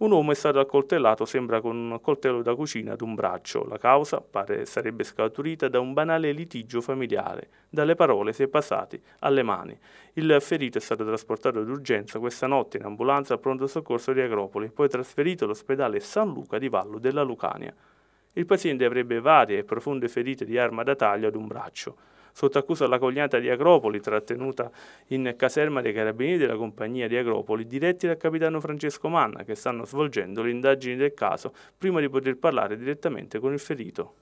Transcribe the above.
Un uomo è stato accoltellato, sembra con un coltello da cucina ad un braccio. La causa pare sarebbe scaturita da un banale litigio familiare. Dalle parole si è passati alle mani. Il ferito è stato trasportato d'urgenza questa notte in ambulanza al pronto soccorso di Agropoli, poi trasferito all'ospedale San Luca di Vallo della Lucania. Il paziente avrebbe varie e profonde ferite di arma da taglio ad un braccio sotto accusa la cognata di Agropoli, trattenuta in caserma dei carabinieri della compagnia di Agropoli, diretti dal capitano Francesco Manna, che stanno svolgendo le indagini del caso prima di poter parlare direttamente con il ferito.